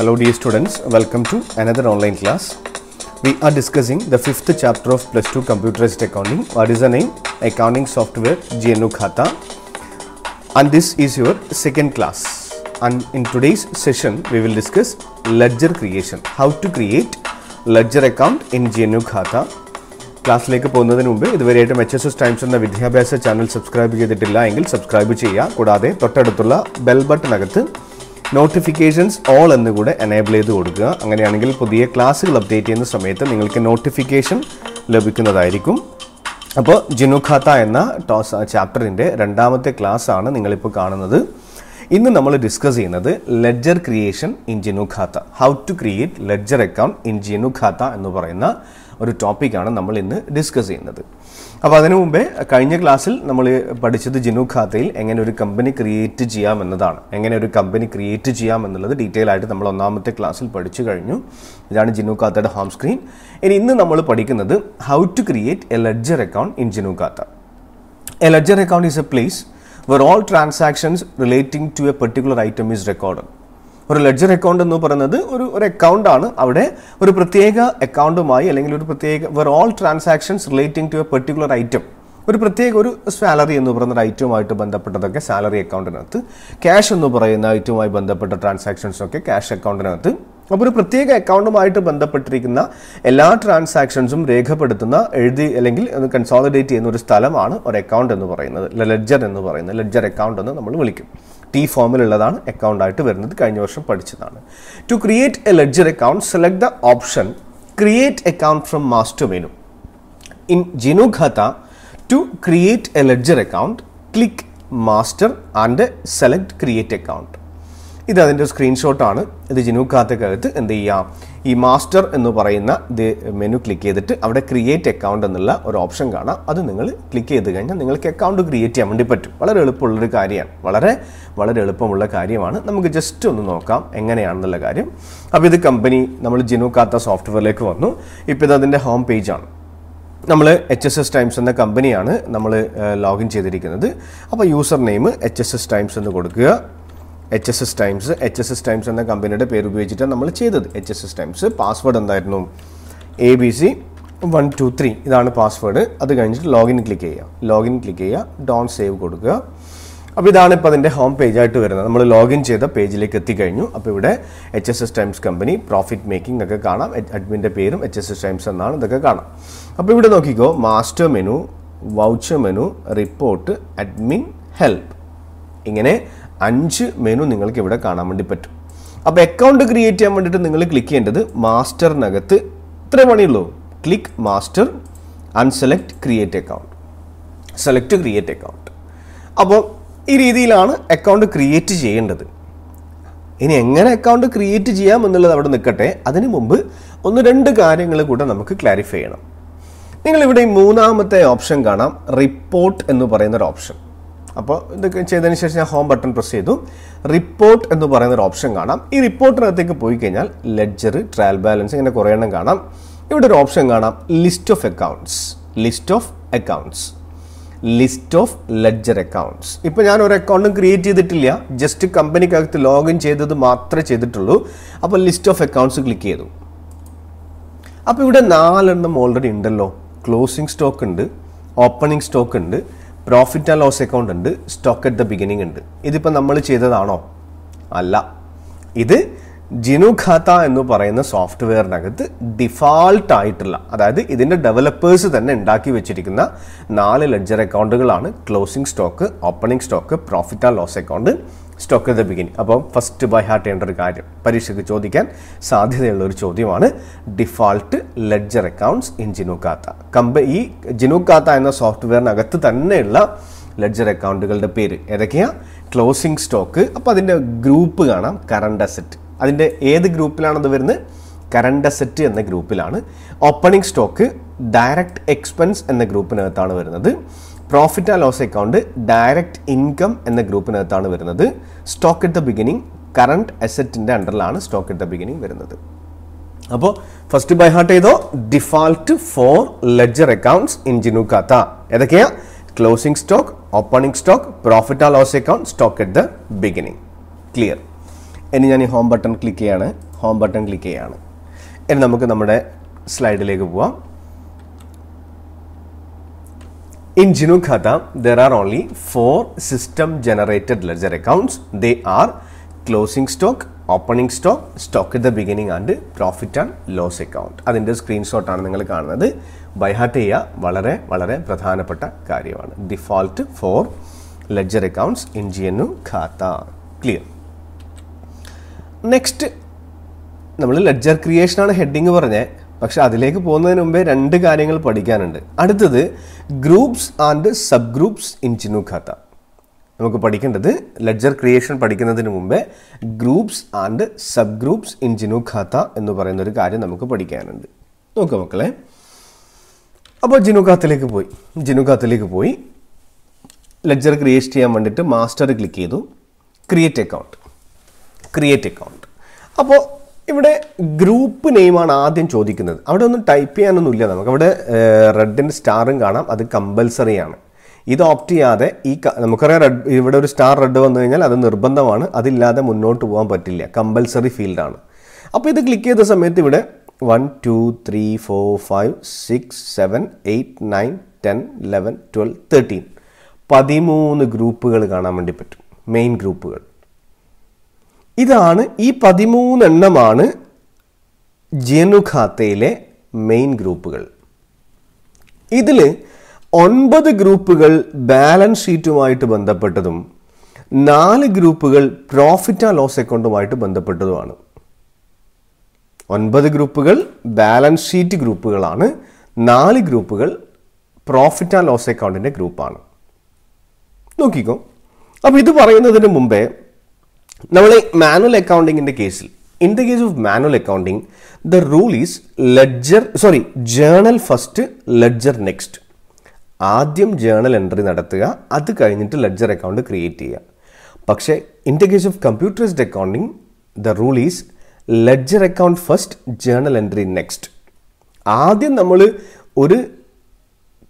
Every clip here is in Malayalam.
Hello dear students, welcome to another online class. We are discussing the fifth chapter of plus 2 computerized accounting. What is the name? Accounting software GNU Khata. And this is your second class. And in today's session, we will discuss ledger creation. How to create ledger account in GNU Khata. ക്ലാസ്സിലേക്ക് പോകുന്നതിന് മുമ്പ് ഇതുവരെയായിട്ടും എച്ച് എസ് എസ് ടൈംസ് എന്ന വിദ്യാഭ്യാസ ചാനൽ സബ്സ്ക്രൈബ് ചെയ്തിട്ടില്ല എങ്കിൽ സബ്സ്ക്രൈബ് ചെയ്യുക കൂടാതെ തൊട്ടടുത്തുള്ള ബെൽ ബട്ടണകത്ത് നോട്ടിഫിക്കേഷൻസ് ഓൾ എന്നുകൂടെ കൂടെ എനേബിൾ ചെയ്ത് കൊടുക്കുക അങ്ങനെയാണെങ്കിൽ പുതിയ ക്ലാസ്സുകൾ അപ്ഡേറ്റ് ചെയ്യുന്ന സമയത്ത് നിങ്ങൾക്ക് നോട്ടിഫിക്കേഷൻ ലഭിക്കുന്നതായിരിക്കും അപ്പോൾ ജിനുഖാത്ത എന്ന ടോസ് ചാപ്റ്ററിൻ്റെ രണ്ടാമത്തെ ക്ലാസ് ആണ് നിങ്ങളിപ്പോൾ കാണുന്നത് ഇന്ന് നമ്മൾ ഡിസ്കസ് ചെയ്യുന്നത് ledger creation in GNUKhata how to create ledger account in GNUKhata എന്ന് പറയുന്ന ഒരു ടോപ്പിക്കാണ് നമ്മൾ ഇന്ന് ഡിസ്കസ് ചെയ്യുന്നത് അപ്പോൾ അതിനു മുമ്പേ കഴിഞ്ഞ ക്ലാസ്സിൽ നമ്മൾ പഠിച്ചത് ജിനു ഖാത്തയിൽ എങ്ങനെ ഒരു കമ്പനി ക്രിയേറ്റ് ചെയ്യാം എന്നതാണ് എങ്ങനെ ഒരു കമ്പനി ക്രിയേറ്റ് ചെയ്യാം എന്നുള്ളത് ഡീറ്റെയിൽ ആയിട്ട് നമ്മൾ ഒന്നാമത്തെ ക്ലാസ്സിൽ പഠിച്ചു കഴിഞ്ഞു ഇതാണ് ജിനു ഖാത്തയുടെ ഹോം സ്ക്രീൻ ഇനി ഇന്ന് നമ്മൾ പഠിക്കുന്നത് how to create a ledger account in GNUKhata a ledger account is a place where all transactions relating to a particular item is record ഒരു ലെഡ്ജർ അക്കൗണ്ട് എന്ന് പറയുന്നത് ഒരു ഒരു അക്കൗണ്ട് ആണ് അവിടെ ഒരു പ്രത്യേക അക്കൗണ്ടുമായി അല്ലെങ്കിൽ ഒരു പ്രത്യേക where all transactions relating to a particular item ഒരു പ്രത്യേക ഒരു സാലറി എന്ന് പറയുന്ന ഒരു ഐറ്റവുമായിട്ട് ബന്ധപ്പെട്ടതൊക്കെ സാലറി അക്കൗണ്ടിനകത്ത് ക്യാഷ് എന്ന് പറയുന്ന ഐറ്റവുമായി ബന്ധപ്പെട്ട ട്രാൻസാക്ഷൻസൊക്കെ ക്യാഷ് അക്കൗണ്ടിനകത്ത് അപ്പോൾ ഒരു പ്രത്യേക അക്കൗണ്ടുമായിട്ട് ബന്ധപ്പെട്ടിരിക്കുന്ന എല്ലാ ട്രാൻസാക്ഷൻസും രേഖപ്പെടുത്തുന്ന എഴുതി അല്ലെങ്കിൽ കൺസോളിഡേറ്റ് ചെയ്യുന്ന ഒരു സ്ഥലമാണ് ഒരു അക്കൗണ്ട് എന്ന് പറയുന്നത് ലെഡ്ജർ എന്ന് പറയുന്നത് ലെഡ്ജർ അക്കൗണ്ട് എന്ന് നമ്മൾ വിളിക്കും ടി ഫോമിലുള്ളതാണ് അക്കൗണ്ട് ആയിട്ട് വരുന്നത് കഴിഞ്ഞ വർഷം പഠിച്ചതാണ് to create a ledger account select the option create account from master menu in GNUKhata to create a ledger account click master and select create account ഇത് അതിൻ്റെ സ്ക്രീൻഷോട്ടാണ് ഇത് ജിനു കാത്തക്കകത്ത് എന്ത് ചെയ്യാം ഈ മാസ്റ്റർ എന്ന് പറയുന്ന ഇത് മെനു ക്ലിക്ക് ചെയ്തിട്ട് അവിടെ ക്രിയേറ്റ് അക്കൗണ്ട് എന്നുള്ള ഒരു ഓപ്ഷൻ കാണാം അത് നിങ്ങൾ ക്ലിക്ക് ചെയ്ത് കഴിഞ്ഞാൽ നിങ്ങൾക്ക് അക്കൗണ്ട് ക്രിയേറ്റ് ചെയ്യാൻ വേണ്ടി പറ്റും വളരെ എളുപ്പമുള്ളൊരു കാര്യമാണ് വളരെ വളരെ എളുപ്പമുള്ള കാര്യമാണ് നമുക്ക് ജസ്റ്റ് ഒന്ന് നോക്കാം എങ്ങനെയാണെന്നുള്ള കാര്യം അപ്പോൾ ഇത് കമ്പനി നമ്മൾ ജിനു കാത്ത സോഫ്റ്റ്വെയറിലേക്ക് വന്നു ഇപ്പോൾ ഇത് അതിൻ്റെ ഹോം പേജാണ് നമ്മൾ എച്ച് എസ് എസ് ടൈംസ് എന്ന കമ്പനിയാണ് നമ്മൾ ലോഗിൻ ചെയ്തിരിക്കുന്നത് അപ്പോൾ user name H S S Times എന്ന് കൊടുക്കുക H S S Times H S S Times എന്ന കമ്പനിയുടെ പേര് ഉപയോഗിച്ചിട്ടാണ് നമ്മൾ ചെയ്തത് H S S Times password എന്തായിരുന്നു A B C one two three ഇതാണ് പാസ്വേഡ് അത് കഴിഞ്ഞിട്ട് ലോഗിൻ ക്ലിക്ക് ചെയ്യുക ലോഗിൻ ക്ലിക്ക് ചെയ്യുക ഡോൺ സേവ് കൊടുക്കുക അപ്പോൾ ഇതാണ് ഇപ്പോൾ അതിൻ്റെ ഹോം പേജായിട്ട് വരുന്നത് നമ്മൾ ലോഗിൻ ചെയ്ത പേജിലേക്ക് എത്തിക്കഴിഞ്ഞു അപ്പോൾ ഇവിടെ H S S Times company profit making ഒക്കെ കാണാം അഡ്മിൻ്റെ പേരും എച്ച് എസ് എസ് ടൈംസ് എന്നാണ് ഇതൊക്കെ കാണാം അപ്പോൾ ഇവിടെ നോക്കിക്കോ master menu voucher menu report admin help ഇങ്ങനെ അഞ്ച് മെനു നിങ്ങൾക്ക് ഇവിടെ കാണാൻ വേണ്ടി പറ്റും അപ്പോൾ അക്കൗണ്ട് ക്രിയേറ്റ് ചെയ്യാൻ വേണ്ടിയിട്ട് നിങ്ങൾ ക്ലിക്ക് ചെയ്യേണ്ടത് മാസ്റ്ററിനകത്ത് ഇത്രേ പണിയുള്ളൂ click master unselect create account select create account അപ്പോൾ ഈ രീതിയിലാണ് അക്കൗണ്ട് ക്രിയേറ്റ് ചെയ്യേണ്ടത് ഇനി എങ്ങനെ അക്കൗണ്ട് ക്രിയേറ്റ് ചെയ്യാം എന്നുള്ളത് അവിടെ നിൽക്കട്ടെ അതിന് മുമ്പ് ഒന്ന് രണ്ട് കാര്യങ്ങൾ കൂടെ നമുക്ക് ക്ലാരിഫൈ ചെയ്യണം നിങ്ങളിവിടെ ഈ മൂന്നാമത്തെ ഓപ്ഷൻ കാണാം റിപ്പോർട്ട് എന്ന് പറയുന്നൊരു ഓപ്ഷൻ അപ്പോൾ ഇതൊക്കെ ചെയ്തതിന് ശേഷം ഞാൻ ഹോം ബട്ടൺ പ്രസ് ചെയ്തു റിപ്പോർട്ട് എന്ന് പറയുന്ന ഒരു ഓപ്ഷൻ കാണാം ഈ റിപ്പോർട്ടിനകത്തേക്ക് പോയി കഴിഞ്ഞാൽ ലെഡ്ജർ ട്രയൽ ബാലൻസ് ഇങ്ങനെ കുറേ എണ്ണം കാണാം ഇവിടെ ഒരു ഓപ്ഷൻ കാണാം list of accounts list of accounts list of ledger accounts ഇപ്പോൾ ഞാൻ ഒരു അക്കൗണ്ടും ക്രിയേറ്റ് ചെയ്തിട്ടില്ല ജസ്റ്റ് കമ്പനിക്കകത്ത് ലോഗിൻ ചെയ്തത് മാത്രമേ ചെയ്തിട്ടുള്ളൂ അപ്പോൾ ലിസ്റ്റ് ഓഫ് അക്കൗണ്ട്സ് ക്ലിക്ക് ചെയ്തു അപ്പോൾ ഇവിടെ നാലെണ്ണം ഓൾറെഡി ഉണ്ടല്ലോ ക്ലോസിംഗ് സ്റ്റോക്ക് ഉണ്ട് ഓപ്പണിംഗ് സ്റ്റോക്ക് ഉണ്ട് പ്രോഫിറ്റ് ആൻഡ് ലോസ് അക്കൗണ്ട് ഉണ്ട് സ്റ്റോക്ക് അറ്റ് ദ ബിഗിനിങ് ഉണ്ട് ഇതിപ്പോൾ നമ്മൾ ചെയ്തതാണോ അല്ല ഇത് ജിനു ഖാത്ത എന്ന് പറയുന്ന സോഫ്റ്റ്വെയറിനകത്ത് ഡിഫാൾട്ട് ആയിട്ടുള്ള അതായത് ഇതിൻ്റെ ഡെവലപ്പേഴ്സ് തന്നെ ഉണ്ടാക്കി വെച്ചിരിക്കുന്ന നാല് ലെഡ്ജർ അക്കൗണ്ടുകളാണ് closing stock opening stock profit and loss account stock the beginning അപ്പം ഫസ്റ്റ് ബൈ ഹാർട്ട് ചെയ്യേണ്ട ഒരു കാര്യം പരീക്ഷയ്ക്ക് ചോദിക്കാൻ സാധ്യതയുള്ള ഒരു ചോദ്യമാണ് default ledger accounts in GNUKhata കമ്പ ഈ ജിനുക്കാത്ത എന്ന സോഫ്റ്റ്വെയറിനകത്ത് തന്നെയുള്ള ലെഡ്ജർ അക്കൗണ്ടുകളുടെ പേര് ഏതൊക്കെയാണ് ക്ലോസിംഗ് സ്റ്റോക്ക് അപ്പോൾ അതിൻ്റെ ഗ്രൂപ്പ് കാണാം കറണ്ട് അസറ്റ് അതിൻ്റെ ഏത് ഗ്രൂപ്പിലാണത് വരുന്നത് കറണ്ട് അസറ്റ് എന്ന ഗ്രൂപ്പിലാണ് ഓപ്പണിംഗ് സ്റ്റോക്ക് ഡയറക്റ്റ് എക്സ്പെൻസ് എന്ന ഗ്രൂപ്പിനകത്താണ് വരുന്നത് profit and loss account direct income എന്ന ഗ്രൂപ്പിനകത്താണ് വരുന്നത് stock at the beginning current അസെറ്റിൻ്റെ അണ്ടറിലാണ് സ്റ്റോക്ക് അറ്റ് ദ ബിഗിനിങ് വരുന്നത് അപ്പോൾ ഫസ്റ്റ് ബൈ ഹാർട്ട് ചെയ്തോ default four ledger accounts in GNU Khata ഏതൊക്കെയാ closing stock opening stock profit and loss account stock at the beginning clear ഇനി ഞാൻ ഈ ഹോം ബട്ടൺ ക്ലിക്ക് ചെയ്യാണ് ഹോം ബട്ടൺ ക്ലിക്ക് ചെയ്യാണ് ഇനി നമുക്ക് നമ്മുടെ സ്ലൈഡിലേക്ക് പോവാം in GNU Khata, there are only four system generated ledger accounts they are closing stock opening stock stock at the beginning and profit and loss account അതിൻ്റെ സ്ക്രീൻഷോട്ടാണ് നിങ്ങൾ കാണുന്നത് ബൈഹാർട്ട് ചെയ്യുക വളരെ വളരെ പ്രധാനപ്പെട്ട കാര്യമാണ് default four ledger accounts in G N Khata clear next നമ്മൾ ലെഡ്ജർ ക്രിയേഷനാണ് ഹെഡിങ് പറഞ്ഞത് പക്ഷേ അതിലേക്ക് പോകുന്നതിന് മുമ്പേ രണ്ട് കാര്യങ്ങൾ പഠിക്കാനുണ്ട് അടുത്തത് groups and groups in Khata നമുക്ക് പഠിക്കേണ്ടത് ലെഡ്ജർ ക്രിയേഷൻ പഠിക്കുന്നതിന് മുമ്പേ groups and sub groups in Khata എന്ന് പറയുന്ന ഒരു കാര്യം നമുക്ക് പഠിക്കാനുണ്ട് നോക്ക മക്കളെ അപ്പോൾ ഖാത്തിലേക്ക് പോയി ഖാത്തിലേക്ക് പോയി ലെഡ്ജർ ക്രിയേറ്റ് ചെയ്യാൻ വേണ്ടിയിട്ട് മാസ്റ്റർ ക്ലിക്ക് ചെയ്തു ക്രിയേറ്റ് അക്കൗണ്ട് ക്രിയേറ്റ് അക്കൗണ്ട് അപ്പോൾ ഇവിടെ ഗ്രൂപ്പ് നെയിമാണ് ആദ്യം ചോദിക്കുന്നത് അവിടെ ഒന്നും ടൈപ്പ് ചെയ്യാനൊന്നും ഇല്ല നമുക്ക് അവിടെ റെഡിൻ്റെ സ്റ്റാറും കാണാം അത് ആണ് ഇത് ഓപ്റ്റ് ചെയ്യാതെ ഈ നമുക്കറിയാം റെഡ് ഇവിടെ ഒരു സ്റ്റാർ റെഡ് വന്നു കഴിഞ്ഞാൽ അത് നിർബന്ധമാണ് അതില്ലാതെ മുന്നോട്ട് പോകാൻ പറ്റില്ല കമ്പൽസറി ഫീൽഡാണ് അപ്പോൾ ഇത് ക്ലിക്ക് ചെയ്ത സമയത്ത് ഇവിടെ one two three four five six seven eight nine ten eleven twelve thirteen പതിമൂന്ന് ഗ്രൂപ്പുകൾ കാണാൻ വേണ്ടി പറ്റും മെയിൻ ഗ്രൂപ്പുകൾ ഇതാണ് ഈ പതിമൂന്നെണ്ണമാണ് ജേനുഖാത്തയിലെ മെയിൻ ഗ്രൂപ്പുകൾ ഇതിൽ ഒൻപത് ഗ്രൂപ്പുകൾ ബാലൻസ് ഷീറ്റുമായിട്ട് ബന്ധപ്പെട്ടതും നാല് ഗ്രൂപ്പുകൾ പ്രോഫിറ്റ് ആൻഡ് ലോസ് അക്കൗണ്ടുമായിട്ട് ബന്ധപ്പെട്ടതുമാണ് ഒൻപത് ഗ്രൂപ്പുകൾ ബാലൻസ് ഷീറ്റ് ഗ്രൂപ്പുകളാണ് നാല് ഗ്രൂപ്പുകൾ പ്രോഫിറ്റ് ആൻഡ് ലോസ് അക്കൗണ്ടിൻ്റെ ഗ്രൂപ്പാണ് നോക്കിക്കോ അപ്പോൾ ഇത് പറയുന്നതിന് മുമ്പേ നമ്മൾ മാനുവൽ അക്കൗണ്ടിങ്ങിൻ്റെ കേസിൽ in the case of manual accounting the rule is ledger sorry journal first ledger next ആദ്യം ജേണൽ എൻട്രി നടത്തുക അത് കഴിഞ്ഞിട്ട് ലെഡ്ജർ അക്കൗണ്ട് ക്രിയേറ്റ് ചെയ്യുക പക്ഷേ in the case of computerised accounting the rule is ledger account first journal entry next ആദ്യം നമ്മൾ ഒരു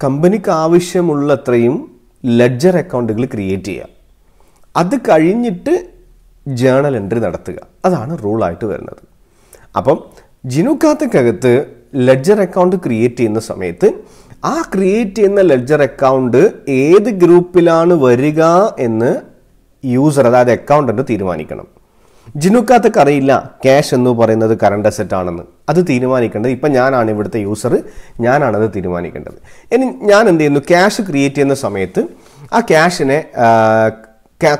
കമ്പനിക്ക് ആവശ്യമുള്ളത്രയും ലെഡ്ജർ അക്കൗണ്ടുകൾ ക്രിയേറ്റ് ചെയ്യുക അത് കഴിഞ്ഞിട്ട് ജേണൽ എൻട്രി നടത്തുക അതാണ് റൂളായിട്ട് വരുന്നത് അപ്പം ജിനുക്കാത്തക്കകത്ത് ലെഡ്ജർ അക്കൗണ്ട് ക്രിയേറ്റ് ചെയ്യുന്ന സമയത്ത് ആ ക്രിയേറ്റ് ചെയ്യുന്ന ലെഡ്ജർ അക്കൗണ്ട് ഏത് ഗ്രൂപ്പിലാണ് വരിക എന്ന് യൂസർ അതായത് അക്കൗണ്ടൻറ്റ് തീരുമാനിക്കണം ജിനുക്കാത്തക്ക് അറിയില്ല ക്യാഷ് എന്ന് പറയുന്നത് കറണ്ട് അസെറ്റ് ആണെന്ന് അത് തീരുമാനിക്കേണ്ടത് ഇപ്പം ഞാനാണ് ഇവിടുത്തെ യൂസർ ഞാനാണത് തീരുമാനിക്കേണ്ടത് ഇനി ഞാൻ എന്ത് ചെയ്യുന്നു ക്യാഷ് ക്രിയേറ്റ് ചെയ്യുന്ന സമയത്ത് ആ ക്യാഷിനെ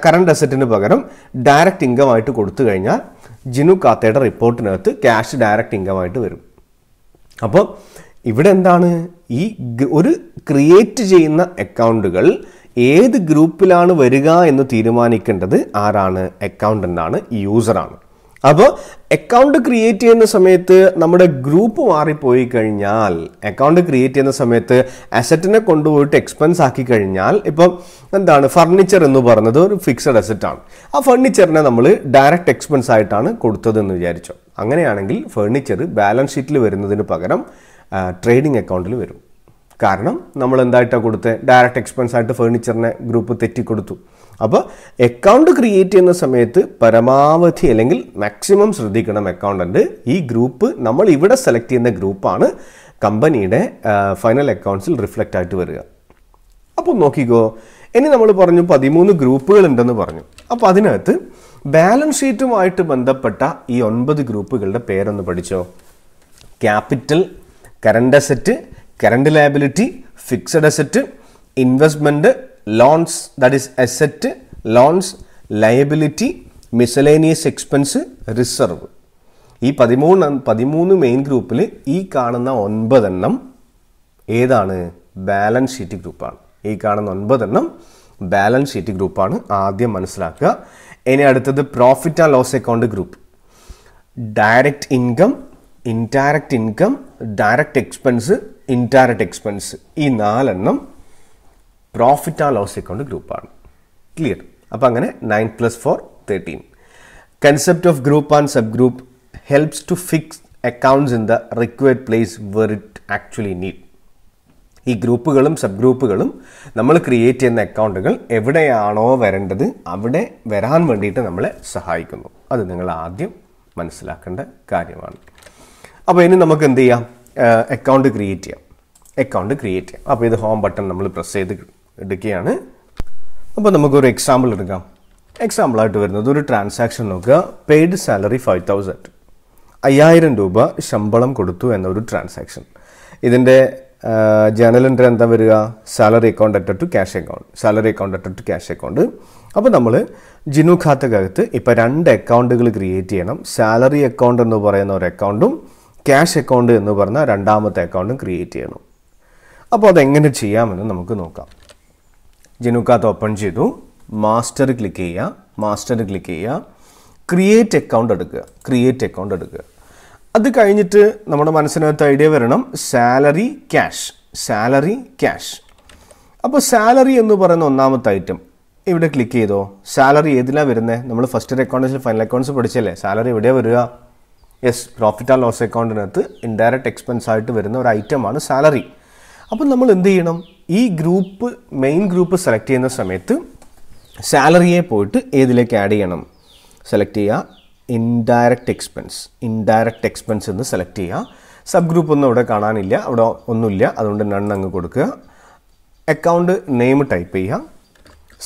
കറണ്ട് അസറ്റിന് പകരം ഡയറക്റ്റ് ഇൻകം ആയിട്ട് കൊടുത്തു കഴിഞ്ഞാൽ ജിനു കാത്തയുടെ റിപ്പോർട്ടിനകത്ത് ക്യാഷ് ഡയറക്റ്റ് ഇൻകം ആയിട്ട് വരും അപ്പോൾ ഇവിടെ എന്താണ് ഈ ഒരു ക്രിയേറ്റ് ചെയ്യുന്ന അക്കൗണ്ടുകൾ ഏത് ഗ്രൂപ്പിലാണ് വരിക എന്ന് തീരുമാനിക്കേണ്ടത് ആരാണ് അക്കൗണ്ടൻ്റാണ് യൂസറാണ് അപ്പോൾ അക്കൗണ്ട് ക്രിയേറ്റ് ചെയ്യുന്ന സമയത്ത് നമ്മുടെ ഗ്രൂപ്പ് മാറിപ്പോയി കഴിഞ്ഞാൽ അക്കൗണ്ട് ക്രിയേറ്റ് ചെയ്യുന്ന സമയത്ത് അസറ്റിനെ കൊണ്ടുപോയിട്ട് എക്സ്പെൻസ് ആക്കി കഴിഞ്ഞാൽ ഇപ്പം എന്താണ് ഫർണിച്ചർ എന്ന് പറയുന്നത് ഒരു ഫിക്സഡ് അസറ്റാണ് ആ ഫർണിച്ചറിനെ നമ്മൾ ഡയറക്റ്റ് എക്സ്പെൻസ് ആയിട്ടാണ് കൊടുത്തതെന്ന് വിചാരിച്ചു അങ്ങനെയാണെങ്കിൽ ഫർണിച്ചർ ബാലൻസ് ഷീറ്റിൽ വരുന്നതിന് പകരം ട്രേഡിംഗ് അക്കൗണ്ടിൽ വരും കാരണം നമ്മൾ എന്തായിട്ടാണ് കൊടുത്തത് ഡയറക്റ്റ് എക്സ്പെൻസ് ആയിട്ട് ഫേണിച്ചറിനെ ഗ്രൂപ്പ് തെറ്റിക്കൊടുത്തു അപ്പോൾ അക്കൗണ്ട് ക്രിയേറ്റ് ചെയ്യുന്ന സമയത്ത് പരമാവധി അല്ലെങ്കിൽ മാക്സിമം ശ്രദ്ധിക്കണം അക്കൗണ്ടൻ്റ് ഈ ഗ്രൂപ്പ് നമ്മൾ ഇവിടെ സെലക്ട് ചെയ്യുന്ന ഗ്രൂപ്പാണ് കമ്പനിയുടെ ഫൈനൽ അക്കൗണ്ട്സിൽ റിഫ്ലക്റ്റ് ആയിട്ട് വരിക അപ്പോൾ നോക്കിക്കോ ഇനി നമ്മൾ പറഞ്ഞു പതിമൂന്ന് ഗ്രൂപ്പുകൾ ഉണ്ടെന്ന് പറഞ്ഞു അപ്പോൾ അതിനകത്ത് ബാലൻസ് ഷീറ്റുമായിട്ട് ബന്ധപ്പെട്ട ഈ ഒൻപത് ഗ്രൂപ്പുകളുടെ പേരൊന്ന് പഠിച്ചോ capital current asset current liability fixed asset investment loans that is asset loans liability miscellaneous expense reserve ഈ പതിമൂന്ന് പതിമൂന്ന് മെയിൻ ഗ്രൂപ്പിൽ ഈ കാണുന്ന ഒൻപതെണ്ണം ഏതാണ് ബാലൻസ് ഷീറ്റ് ഗ്രൂപ്പാണ് ഈ കാണുന്ന ഒൻപതെണ്ണം ബാലൻസ് ഷീറ്റ് ഗ്രൂപ്പാണ് ആദ്യം മനസ്സിലാക്കുക ഇനി അടുത്തത് profit and loss account group direct income indirect income direct expense indirect expense ഈ നാലെണ്ണം പ്രോഫിറ്റ് ആ ലോസ് അക്കൗണ്ട് ഗ്രൂപ്പാണ് ക്ലിയർ അപ്പം അങ്ങനെ nine plus four thirteen concept of group and sub group helps to fix accounts in the required place where it actually need ഈ ഗ്രൂപ്പുകളും സബ് ഗ്രൂപ്പുകളും നമ്മൾ ക്രിയേറ്റ് ചെയ്യുന്ന അക്കൗണ്ടുകൾ എവിടെയാണോ വരേണ്ടത് അവിടെ വരാൻ വേണ്ടിയിട്ട് നമ്മളെ സഹായിക്കുന്നു അത് നിങ്ങൾ ആദ്യം മനസ്സിലാക്കേണ്ട കാര്യമാണ് അപ്പോൾ ഇനി നമുക്ക് എന്ത് ചെയ്യാം അക്കൗണ്ട് ക്രിയേറ്റ് ചെയ്യാം അക്കൗണ്ട് ക്രിയേറ്റ് ചെയ്യാം അപ്പോൾ ഇത് ഹോം ബട്ടൺ നമ്മൾ പ്രസ് ചെയ്ത് എടുക്കുകയാണ് അപ്പോൾ നമുക്കൊരു എക്സാമ്പിൾ എടുക്കാം എക്സാമ്പിളായിട്ട് വരുന്നത് ഒരു ട്രാൻസാക്ഷൻ നോക്കുക പെയ്ഡ് സാലറി ഫൈവ് തൗസൻഡ് അയ്യായിരം രൂപ ശമ്പളം കൊടുത്തു എന്നൊരു ട്രാൻസാക്ഷൻ ഇതിൻ്റെ ജേണൽ എൻട്രി എന്താ വരിക salary account at to cash account salary account at to cash account അപ്പോൾ നമ്മൾ ജിനു ഖാത്തക്കകത്ത് ഇപ്പോൾ രണ്ട് അക്കൗണ്ടുകൾ ക്രിയേറ്റ് ചെയ്യണം സാലറി അക്കൗണ്ട് എന്ന് പറയുന്ന ഒരു അക്കൗണ്ടും ക്യാഷ് അക്കൗണ്ട് എന്ന് പറഞ്ഞ രണ്ടാമത്തെ അക്കൗണ്ടും ക്രിയേറ്റ് ചെയ്യണം അപ്പോൾ അതെങ്ങനെ ചെയ്യാമെന്ന് നമുക്ക് നോക്കാം ജനുക്കാത്ത് ഓപ്പൺ ചെയ്തു മാസ്റ്റർ ക്ലിക്ക് ചെയ്യുക മാസ്റ്റർ ക്ലിക്ക് ചെയ്യുക ക്രിയേറ്റ് അക്കൗണ്ട് എടുക്കുക ക്രിയേറ്റ് അക്കൗണ്ട് എടുക്കുക അത് കഴിഞ്ഞിട്ട് നമ്മുടെ മനസ്സിനകത്ത് ഐഡിയ വരണം സാലറി ക്യാഷ് സാലറി ക്യാഷ് അപ്പോൾ സാലറി എന്ന് പറയുന്ന ഒന്നാമത്തെ ഐറ്റം ഇവിടെ ക്ലിക്ക് ചെയ്തോ സാലറി ഏതിലാണ് വരുന്നത് നമ്മൾ ഫസ്റ്റ് അക്കൗണ്ട്സിൽ ഫൈനൽ അക്കൗണ്ട്സ് പഠിച്ചല്ലേ സാലറി എവിടെയാണ് വരിക യെസ് പ്രോഫിറ്റ് ആൻഡ് ലോസ് അക്കൗണ്ടിനകത്ത് ഇൻഡയറക്റ്റ് എക്സ്പെൻസ് ആയിട്ട് വരുന്ന ഒരു ഐറ്റമാണ് സാലറി അപ്പം നമ്മൾ എന്ത് ചെയ്യണം ഈ ഗ്രൂപ്പ് മെയിൻ ഗ്രൂപ്പ് സെലക്ട് ചെയ്യുന്ന സമയത്ത് സാലറിയെ പോയിട്ട് ഏതിലേക്ക് ആഡ് ചെയ്യണം സെലക്ട് ചെയ്യുക ഇൻഡയറക്റ്റ് എക്സ്പെൻസ് ഇൻഡയറക്റ്റ് എക്സ്പെൻസ് എന്ന് സെലക്ട് ചെയ്യുക സബ് ഗ്രൂപ്പ് ഒന്നും ഇവിടെ കാണാനില്ല അവിടെ ഒന്നുമില്ല അതുകൊണ്ട് നൺ അങ്ങ് കൊടുക്കുക അക്കൗണ്ട് നെയിം ടൈപ്പ് ചെയ്യുക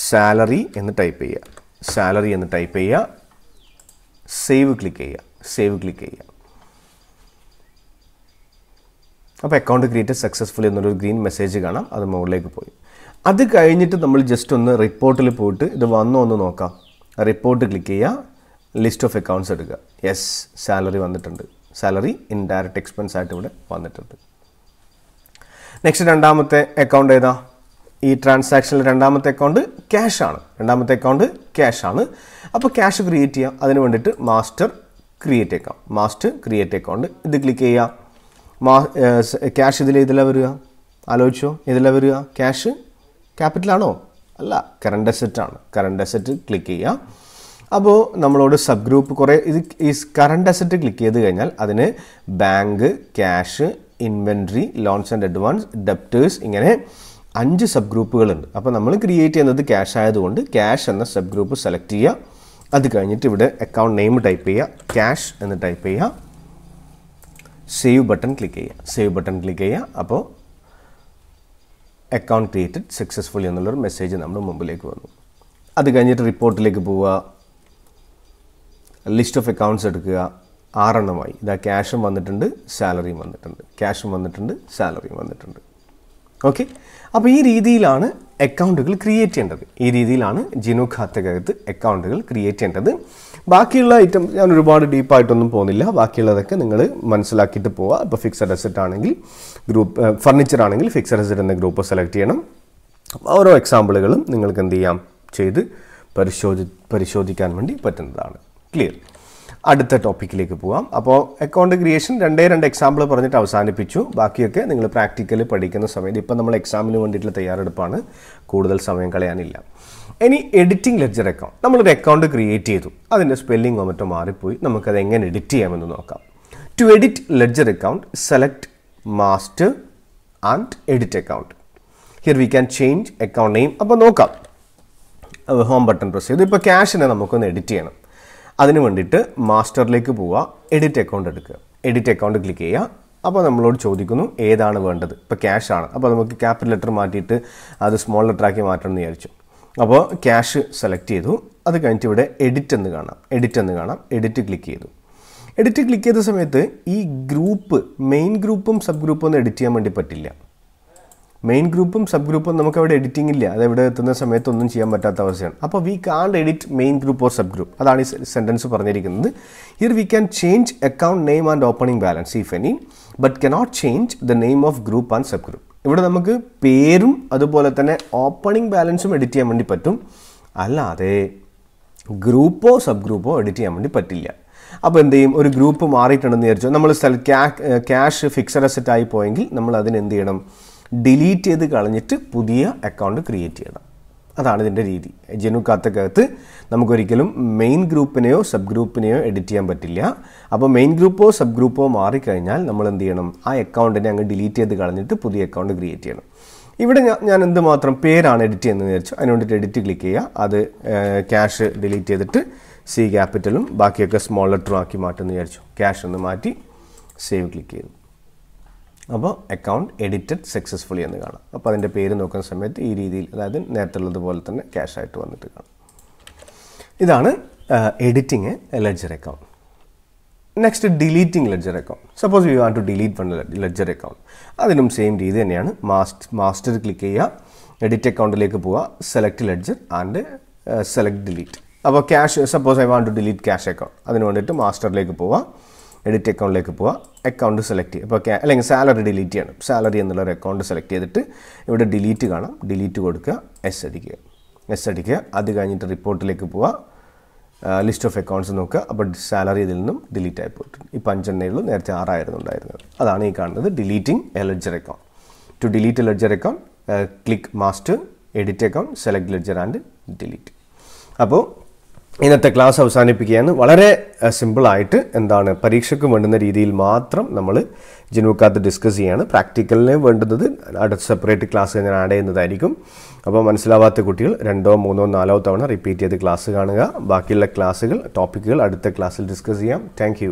സാലറി എന്ന് ടൈപ്പ് ചെയ്യുക സാലറി എന്ന് ടൈപ്പ് ചെയ്യുക സേവ് ക്ലിക്ക് ചെയ്യുക സേവ് ക്ലിക്ക് ചെയ്യുക അപ്പോൾ അക്കൗണ്ട് ക്രിയേറ്റ് സക്സസ്ഫുൾ എന്നുള്ളൊരു ഗ്രീൻ മെസ്സേജ് കാണാം അത് മുകളിലേക്ക് പോയി അത് കഴിഞ്ഞിട്ട് നമ്മൾ ജസ്റ്റ് ഒന്ന് റിപ്പോർട്ടിൽ പോയിട്ട് ഇത് വന്നോ ഒന്ന് നോക്കാം റിപ്പോർട്ട് ക്ലിക്ക് ചെയ്യുക ലിസ്റ്റ് ഓഫ് അക്കൗണ്ട്സ് എടുക്കുക യെസ് സാലറി വന്നിട്ടുണ്ട് സാലറി ഇൻഡയറക്റ്റ് എക്സ്പെൻസ് ആയിട്ട് ഇവിടെ വന്നിട്ടുണ്ട് നെക്സ്റ്റ് രണ്ടാമത്തെ അക്കൗണ്ട് ഏതാ ഈ ട്രാൻസാക്ഷനിൽ രണ്ടാമത്തെ അക്കൗണ്ട് ക്യാഷാണ് രണ്ടാമത്തെ അക്കൗണ്ട് ക്യാഷാണ് അപ്പോൾ ക്യാഷ് ക്രിയേറ്റ് ചെയ്യാം അതിന് വേണ്ടിയിട്ട് master create account master create account ഇത് ക്ലിക്ക് ചെയ്യുക മാ ക്യാഷ് ഇതിൽ ഇതിലാണ് വരിക ആലോചിച്ചോ ഇതിലാണ് വരിക ക്യാഷ് ക്യാപിറ്റലാണോ അല്ല കറണ്ട് അസെറ്റാണ് കറണ്ട് അസറ്റ് ക്ലിക്ക് ചെയ്യുക അപ്പോൾ നമ്മളോട് സബ് ഗ്രൂപ്പ് കുറേ ഇത് ഈ കറണ്ട് അസറ്റ് ക്ലിക്ക് ചെയ്ത് കഴിഞ്ഞാൽ അതിന് bank cash inventory loans and advance debtors ഇങ്ങനെ അഞ്ച് സബ് ഗ്രൂപ്പുകളുണ്ട് അപ്പോൾ നമ്മൾ ക്രിയേറ്റ് ചെയ്യുന്നത് ക്യാഷ് ആയതുകൊണ്ട് ക്യാഷ് എന്ന സബ് ഗ്രൂപ്പ് സെലക്ട് ചെയ്യുക അത് കഴിഞ്ഞിട്ട് ഇവിടെ അക്കൗണ്ട് നെയിം ടൈപ്പ് ചെയ്യുക ക്യാഷ് എന്ന് ടൈപ്പ് ചെയ്യുക സേവ് ബട്ടൺ ക്ലിക്ക് ചെയ്യുക സേവ് ബട്ടൺ ക്ലിക്ക് ചെയ്യുക അപ്പോൾ അക്കൗണ്ട് ക്രിയേറ്റഡ് സക്സസ്ഫുള്ളി എന്നുള്ളൊരു മെസ്സേജ് നമ്മുടെ മുമ്പിലേക്ക് വന്നു അത് കഴിഞ്ഞിട്ട് റിപ്പോർട്ടിലേക്ക് പോവുക ലിസ്റ്റ് ഓഫ് അക്കൗണ്ട്സ് എടുക്കുക ആറെണ്ണമായി ഇതാ ക്യാഷും വന്നിട്ടുണ്ട് സാലറിയും വന്നിട്ടുണ്ട് ക്യാഷും വന്നിട്ടുണ്ട് സാലറിയും വന്നിട്ടുണ്ട് ഓക്കെ അപ്പോൾ ഈ രീതിയിലാണ് അക്കൗണ്ടുകൾ ക്രിയേറ്റ് ചെയ്യേണ്ടത് ഈ രീതിയിലാണ് ജിനോ ഖാത്തക്കകത്ത് അക്കൗണ്ടുകൾ ക്രിയേറ്റ് ചെയ്യേണ്ടത് ബാക്കിയുള്ള ഐറ്റം ഞാൻ ഒരുപാട് ഡീപ്പായിട്ടൊന്നും പോകുന്നില്ല ബാക്കിയുള്ളതൊക്കെ നിങ്ങൾ മനസ്സിലാക്കിയിട്ട് പോവുക ഇപ്പോൾ ഫിക്സഡ് അസറ്റ് ആണെങ്കിൽ ഗ്രൂപ്പ് ഫർണിച്ചർ ആണെങ്കിൽ ഫിക്സഡ് അസറ്റ് എന്ന ഗ്രൂപ്പ് സെലക്ട് ചെയ്യണം ഓരോ എക്സാമ്പിളുകളും നിങ്ങൾക്ക് എന്ത് ചെയ്യാം ചെയ്ത് പരിശോധി പരിശോധിക്കാൻ വേണ്ടി പറ്റുന്നതാണ് ക്ലിയർ അടുത്ത ടോപ്പിക്കിലേക്ക് പോവാം അപ്പോൾ അക്കൗണ്ട് ക്രിയേഷൻ രണ്ടേ രണ്ട് എക്സാമ്പിൾ പറഞ്ഞിട്ട് അവസാനിപ്പിച്ചു ബാക്കിയൊക്കെ നിങ്ങൾ പ്രാക്ടിക്കലി പഠിക്കുന്ന സമയത്ത് ഇപ്പം നമ്മൾ എക്സാമിന് വേണ്ടിയിട്ടുള്ള തയ്യാറെടുപ്പാണ് കൂടുതൽ സമയം കളയാനില്ല ഇനി എഡിറ്റിംഗ് ലെഡ്ജർ അക്കൗണ്ട് നമ്മളൊരു അക്കൗണ്ട് ക്രിയേറ്റ് ചെയ്തു അതിൻ്റെ സ്പെല്ലിംഗ് മറ്റോ മാറിപ്പോയി നമുക്കത് എങ്ങനെ എഡിറ്റ് ചെയ്യാമെന്ന് നോക്കാം to edit ledger account select master and edit account here we can change account name അപ്പോൾ നോക്കാം ഹോം ബട്ടൺ പ്രസ് ചെയ്തു ഇപ്പോൾ ക്യാഷിനെ നമുക്കൊന്ന് എഡിറ്റ് ചെയ്യണം അതിന് വേണ്ടിയിട്ട് മാസ്റ്ററിലേക്ക് പോവുക എഡിറ്റ് അക്കൗണ്ട് എടുക്കുക എഡിറ്റ് അക്കൗണ്ട് ക്ലിക്ക് ചെയ്യുക അപ്പോൾ നമ്മളോട് ചോദിക്കുന്നു ഏതാണ് വേണ്ടത് ഇപ്പോൾ ക്യാഷ് ആണ് അപ്പോൾ നമുക്ക് ക്യാപിറ്റൽ ലെറ്റർ മാറ്റിയിട്ട് അത് സ്മോൾ ലെറ്റർ ആക്കി മാറ്റണം എന്ന് വിചാരിച്ചു അപ്പോൾ ക്യാഷ് സെലക്ട് ചെയ്തു അത് കഴിഞ്ഞിട്ട് ഇവിടെ എഡിറ്റ് എന്ന് കാണാം എഡിറ്റ് എന്ന് കാണാം എഡിറ്റ് ക്ലിക്ക് ചെയ്തു എഡിറ്റ് ക്ലിക്ക് ചെയ്ത സമയത്ത് ഈ ഗ്രൂപ്പ് മെയിൻ ഗ്രൂപ്പും സബ് ഗ്രൂപ്പും ഒന്നും എഡിറ്റ് ചെയ്യാൻ വേണ്ടി പറ്റില്ല മെയിൻ ഗ്രൂപ്പും സബ് ഗ്രൂപ്പും നമുക്ക് അവിടെ എഡിറ്റിംഗ് ഇല്ല അത് എവിടെ എത്തുന്ന സമയത്ത് ഒന്നും ചെയ്യാൻ പറ്റാത്ത അവസ്ഥയാണ് അപ്പോൾ we can't edit main group or sub group അതാണ് ഈ സെൻറ്റൻസ് പറഞ്ഞിരിക്കുന്നത് here we can change account name and opening balance if any but cannot change the name of group and sub group ഇവിടെ നമുക്ക് പേരും അതുപോലെ തന്നെ ഓപ്പണിംഗ് ബാലൻസും എഡിറ്റ് ചെയ്യാൻ വേണ്ടി പറ്റും അല്ലാതെ ഗ്രൂപ്പോ സബ് ഗ്രൂപ്പോ എഡിറ്റ് ചെയ്യാൻ വേണ്ടി പറ്റില്ല അപ്പോൾ എന്ത് ചെയ്യും ഒരു ഗ്രൂപ്പ് മാറിയിട്ടുണ്ടെന്ന് വിചാരിച്ചോ നമ്മൾ സ്ഥല ക്യാഷ് ഫിക്സഡ് അസറ്റ് ആയി പോയെങ്കിൽ നമ്മൾ അതിനെന്ത് എന്ത് ചെയ്യണം ഡിലീറ്റ് ചെയ്ത് കളഞ്ഞിട്ട് പുതിയ അക്കൗണ്ട് ക്രിയേറ്റ് ചെയ്യണം അതാണ് ഇതിൻ്റെ രീതി ജനുക്കാത്തക്കകത്ത് നമുക്കൊരിക്കലും മെയിൻ ഗ്രൂപ്പിനെയോ സബ് ഗ്രൂപ്പിനെയോ എഡിറ്റ് ചെയ്യാൻ പറ്റില്ല അപ്പോൾ മെയിൻ ഗ്രൂപ്പോ സബ് ഗ്രൂപ്പോ മാറിക്കഴിഞ്ഞാൽ നമ്മൾ എന്ത് ചെയ്യണം ആ അക്കൗണ്ടിനെ അങ്ങ് ഡിലീറ്റ് ചെയ്ത് കളഞ്ഞിട്ട് പുതിയ അക്കൗണ്ട് ക്രിയേറ്റ് ചെയ്യണം ഇവിടെ ഞാൻ എന്തുമാത്രം പേരാണ് എഡിറ്റ് ചെയ്യുന്നത് വിചാരിച്ചു അതിന് വേണ്ടിയിട്ട് എഡിറ്റ് ക്ലിക്ക് ചെയ്യുക അത് ക്യാഷ് ഡിലീറ്റ് ചെയ്തിട്ട് സി ക്യാപിറ്റലും ബാക്കിയൊക്കെ സ്മോൾ ലെറ്ററും ആക്കി മാറ്റുമെന്ന് വിചാരിച്ചു ക്യാഷ് ഒന്ന് മാറ്റി സേവ് ക്ലിക്ക് ചെയ്തു അപ്പോൾ അക്കൗണ്ട് എഡിറ്റഡ് സക്സസ്ഫുള്ളി എന്ന് കാണാം അപ്പോൾ അതിൻ്റെ പേര് നോക്കുന്ന സമയത്ത് ഈ രീതിയിൽ അതായത് നേരത്തെ ഉള്ളതുപോലെ തന്നെ ക്യാഷ് ആയിട്ട് വന്നിട്ട് കാണാം ഇതാണ് editing ledger account next deleting ledger account suppose you want to delete one ledger account അതിനും സെയിം രീതി തന്നെയാണ് മാസ്റ്റ് മാസ്റ്റർ ക്ലിക്ക് ചെയ്യുക എഡിറ്റ് അക്കൗണ്ടിലേക്ക് പോവുക select ledger and select delete അപ്പോൾ cash suppose I want to delete cash account അതിന് വേണ്ടിയിട്ട് മാസ്റ്ററിലേക്ക് പോവുക എഡിറ്റ് അക്കൗണ്ടിലേക്ക് പോവുക അക്കൗണ്ട് സെലക്ട് ചെയ്യുക ഇപ്പോൾ അല്ലെങ്കിൽ സാലറി ഡിലീറ്റ് ചെയ്യണം സാലറി എന്നുള്ള ഒരു അക്കൗണ്ട് സെലക്ട് ചെയ്തിട്ട് ഇവിടെ ഡിലീറ്റ് കാണാം ഡിലീറ്റ് കൊടുക്കുക എസ് അടിക്കുക എസ് അടിക്കുക അത് കഴിഞ്ഞിട്ട് റിപ്പോർട്ടിലേക്ക് പോവുക ലിസ്റ്റ് ഓഫ് അക്കൗണ്ട്സ് നോക്കുക അപ്പോൾ സാലറി ഇതിൽ നിന്നും ഡിലീറ്റ് ആയി പോയിട്ടുണ്ട് ഇപ്പോൾ അഞ്ചെണ്ണേ ഉള്ളൂ നേരത്തെ ആറായിരുന്നു ഉണ്ടായിരുന്നത് അതാണ് ഈ കാണുന്നത് deleting a ledger account to delete ledger account click master edit account select ledger and delete അപ്പോൾ ഇന്നത്തെ ക്ലാസ് അവസാനിപ്പിക്കുകയാണ് വളരെ സിമ്പിളായിട്ട് എന്താണ് പരീക്ഷയ്ക്ക് വേണ്ടുന്ന രീതിയിൽ മാത്രം നമ്മൾ ജനുക്കാത്ത് ഡിസ്കസ് ചെയ്യാണ് പ്രാക്ടിക്കലിന് വേണ്ടുന്നത് അടുത്ത സെപ്പറേറ്റ് ക്ലാസ് ഞാൻ ആഡ് ചെയ്യുന്നതായിരിക്കും അപ്പോൾ മനസ്സിലാവാത്ത കുട്ടികൾ രണ്ടോ മൂന്നോ നാലോ തവണ റിപ്പീറ്റ് ചെയ്ത് ക്ലാസ് കാണുക ബാക്കിയുള്ള ക്ലാസ്സുകൾ ടോപ്പിക്കുകൾ അടുത്ത ക്ലാസ്സിൽ ഡിസ്കസ് ചെയ്യാം താങ്ക്